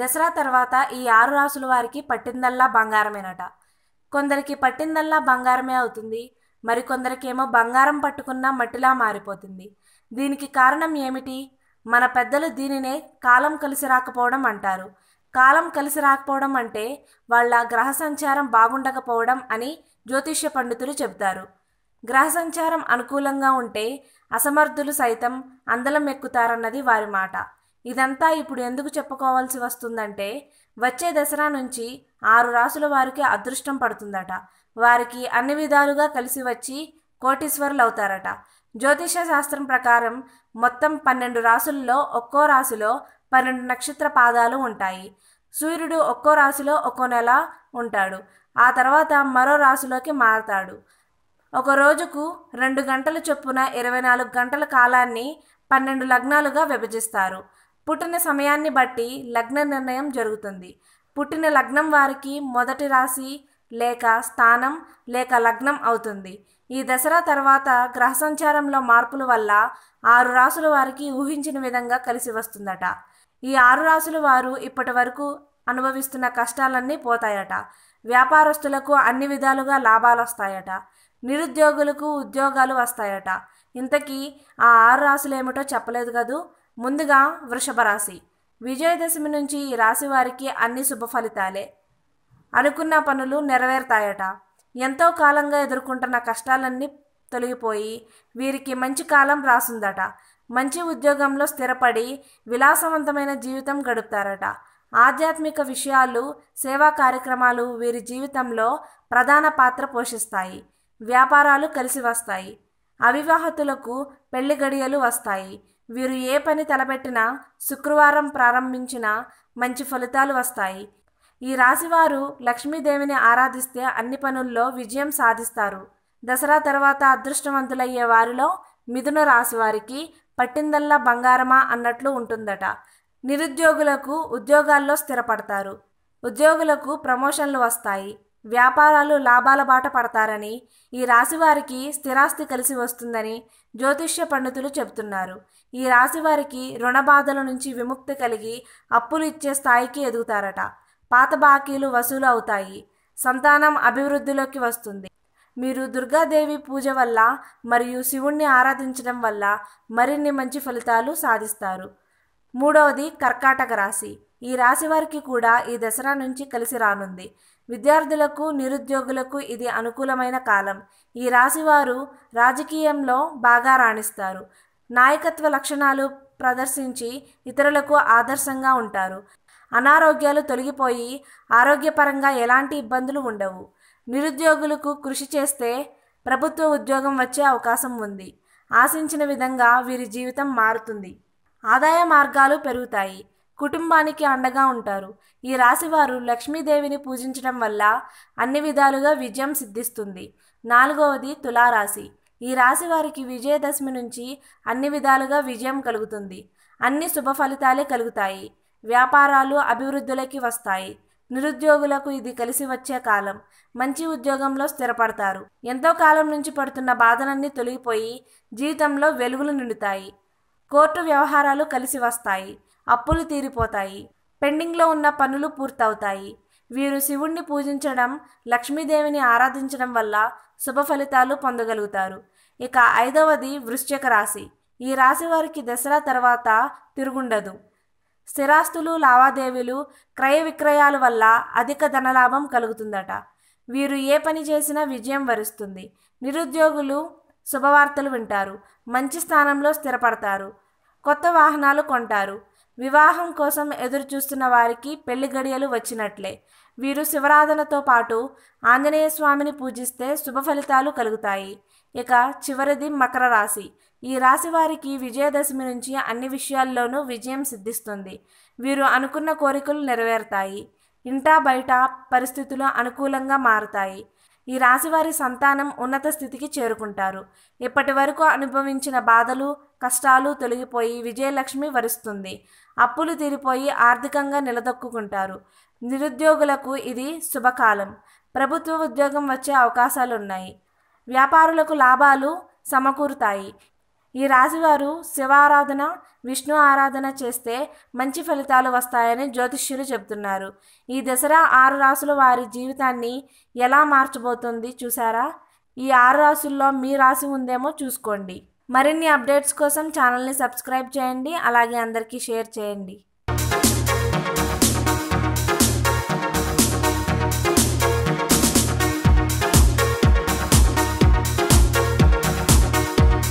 దసరా తర్వాత ఈ ఆరు రాసుల వారికి పట్టిందల్లా బంగారమేనట కొందరికి పట్టిందల్లా బంగారమే అవుతుంది మరికొందరికేమో బంగారం పట్టుకున్నా మట్టిలా మారిపోతుంది దీనికి కారణం ఏమిటి మన పెద్దలు దీనినే కాలం కలిసి రాకపోవడం అంటారు కాలం కలిసి రాకపోవడం అంటే వాళ్ళ గ్రహ సంచారం బాగుండకపోవడం అని జ్యోతిష్య పండితులు చెబుతారు గ్రహ సంచారం అనుకూలంగా ఉంటే అసమర్థులు సైతం అందలం ఎక్కుతారన్నది వారి మాట ఇదంతా ఇప్పుడు ఎందుకు చెప్పుకోవాల్సి వస్తుందంటే వచ్చే దసరా నుంచి ఆరు రాసుల వారికి అదృష్టం పడుతుందట వారికి అన్ని విధాలుగా కలిసి వచ్చి కోటీశ్వరులు అవుతారట జ్యోతిష శాస్త్రం ప్రకారం మొత్తం పన్నెండు రాసుల్లో ఒక్కో రాశిలో పన్నెండు నక్షత్ర పాదాలు ఉంటాయి సూర్యుడు ఒక్కో రాశిలో ఒక్కో నెల ఉంటాడు ఆ తర్వాత మరో రాశిలోకి మారతాడు ఒక రోజుకు రెండు గంటల చొప్పున ఇరవై నాలుగు గంటల కాలాన్ని పన్నెండు లగ్నాలుగా విభజిస్తారు పుట్టిన సమయాన్ని బట్టి లగ్న నిర్ణయం జరుగుతుంది పుట్టిన లగ్నం వారికి మొదటి రాశి లేక స్థానం లేక లగ్నం అవుతుంది ఈ దసరా తర్వాత గ్రహ సంచారంలో మార్పుల వల్ల ఆరు రాసుల వారికి ఊహించిన విధంగా కలిసి వస్తుందట ఈ ఆరు రాసుల వారు ఇప్పటి వరకు అనుభవిస్తున్న కష్టాలన్నీ పోతాయట వ్యాపారస్తులకు అన్ని విధాలుగా లాభాలు వస్తాయట నిరుద్యోగులకు ఉద్యోగాలు వస్తాయట ఇంతకీ ఆ ఆరు రాసులు ఏమిటో చెప్పలేదు కదూ ముందుగా వృషభ రాశి విజయదశమి నుంచి ఈ రాశి వారికి అన్ని శుభ ఫలితాలే అనుకున్న పనులు నెరవేరుతాయట ఎంతో కాలంగా ఎదుర్కొంటున్న కష్టాలన్నీ తొలగిపోయి వీరికి మంచి కాలం రాసుందట మంచి ఉద్యోగంలో స్థిరపడి విలాసవంతమైన జీవితం గడుపుతారట ఆధ్యాత్మిక విషయాలు సేవా కార్యక్రమాలు వీరి జీవితంలో ప్రధాన పాత్ర పోషిస్తాయి వ్యాపారాలు కలిసి వస్తాయి అవివాహతులకు పెళ్లి గడియలు వస్తాయి వీరు ఏ పని తలపెట్టినా శుక్రవారం ప్రారంభించినా మంచి ఫలితాలు వస్తాయి ఈ రాశివారు లక్ష్మీదేవిని ఆరాధిస్తే అన్ని పనుల్లో విజయం సాధిస్తారు దసరా తర్వాత అదృష్టవంతులయ్యే వారిలో మిథున రాశివారికి పట్టిందల్లా బంగారమా అన్నట్లు ఉంటుందట నిరుద్యోగులకు ఉద్యోగాల్లో స్థిరపడతారు ఉద్యోగులకు ప్రమోషన్లు వస్తాయి వ్యాపారాలు లాభాల బాట పడతారని ఈ రాశివారికి స్థిరాస్తి కలిసి వస్తుందని జ్యోతిష్య పండితులు చెబుతున్నారు ఈ రాశివారికి రుణ బాధల నుంచి విముక్తి కలిగి అప్పులు ఇచ్చే స్థాయికి ఎదుగుతారట పాత బాకీలు వసూలు అవుతాయి సంతానం అభివృద్ధిలోకి వస్తుంది మీరు దుర్గాదేవి పూజ వల్ల మరియు శివుణ్ణి ఆరాధించడం వల్ల మరిన్ని మంచి ఫలితాలు సాధిస్తారు మూడవది కర్కాటక రాశి ఈ రాశి వారికి కూడా ఈ దసరా నుంచి కలిసి రానుంది విద్యార్థులకు నిరుద్యోగులకు ఇది అనుకూలమైన కాలం ఈ రాశివారు రాజకీయంలో బాగా రాణిస్తారు నాయకత్వ లక్షణాలు ప్రదర్శించి ఇతరులకు ఆదర్శంగా ఉంటారు అనారోగ్యాలు తొలగిపోయి ఆరోగ్యపరంగా ఎలాంటి ఇబ్బందులు ఉండవు నిరుద్యోగులకు కృషి చేస్తే ప్రభుత్వ ఉద్యోగం వచ్చే అవకాశం ఉంది ఆశించిన విధంగా వీరి జీవితం మారుతుంది ఆదాయ మార్గాలు పెరుగుతాయి కుటుంబానికి అండగా ఉంటారు ఈ రాశివారు లక్ష్మీదేవిని పూజించడం వల్ల అన్ని విధాలుగా విజయం సిద్ధిస్తుంది నాలుగవది తులారాశి ఈ రాశి వారికి విజయదశమి నుంచి అన్ని విధాలుగా విజయం కలుగుతుంది అన్ని శుభ ఫలితాలే కలుగుతాయి వ్యాపారాలు అభివృద్ధిలోకి వస్తాయి నిరుద్యోగులకు ఇది కలిసి వచ్చే కాలం మంచి ఉద్యోగంలో స్థిరపడతారు ఎంతో కాలం నుంచి పడుతున్న బాధలన్నీ తొలగిపోయి జీవితంలో వెలుగులు నిండుతాయి కోర్టు వ్యవహారాలు కలిసి వస్తాయి అప్పులు తీరిపోతాయి పెండింగ్లో ఉన్న పనులు పూర్తవుతాయి వీరు శివుణ్ణి పూజించడం లక్ష్మీదేవిని ఆరాధించడం వల్ల శుభ ఫలితాలు పొందగలుగుతారు ఇక ఐదవది వృశ్చిక రాశి ఈ రాశి వారికి దసరా తర్వాత తిరుగుండదు స్థిరాస్తులు లావాదేవీలు క్రయ విక్రయాల వల్ల అధిక ధనలాభం కలుగుతుందట వీరు ఏ పని చేసినా విజయం వరిస్తుంది నిరుద్యోగులు శుభవార్తలు వింటారు మంచి స్థానంలో స్థిరపడతారు కొత్త వాహనాలు కొంటారు వివాహం కోసం ఎదురుచూస్తున్న వారికి పెళ్లి గడియలు వచ్చినట్లే వీరు శివరాధనతో పాటు ఆంజనేయ స్వామిని పూజిస్తే శుభ ఫలితాలు కలుగుతాయి ఇక చివరిది మకర రాశి ఈ రాశి వారికి విజయదశమి నుంచి అన్ని విషయాల్లోనూ విజయం సిద్ధిస్తుంది వీరు అనుకున్న కోరికలు నెరవేరుతాయి ఇంటా బయట పరిస్థితులు అనుకూలంగా మారుతాయి ఈ రాశివారి సంతానం ఉన్నత స్థితికి చేరుకుంటారు ఇప్పటి వరకు అనుభవించిన బాధలు కష్టాలు తొలగిపోయి విజయలక్ష్మి వరుస్తుంది అప్పులు తీరిపోయి ఆర్థికంగా నిలదొక్కుంటారు నిరుద్యోగులకు ఇది శుభకాలం ప్రభుత్వ ఉద్యోగం వచ్చే అవకాశాలున్నాయి వ్యాపారులకు లాభాలు సమకూరుతాయి ఈ రాశివారు శివ ఆరాధన విష్ణు ఆరాధన చేస్తే మంచి ఫలితాలు వస్తాయని జ్యోతిష్యులు చెబుతున్నారు ఈ దసరా ఆరు రాసుల వారి జీవితాన్ని ఎలా మార్చబోతుంది చూసారా ఈ ఆరు రాసుల్లో మీ రాశి ఉందేమో చూసుకోండి మరిన్ని అప్డేట్స్ కోసం ఛానల్ని సబ్స్క్రైబ్ చేయండి అలాగే అందరికీ షేర్ చేయండి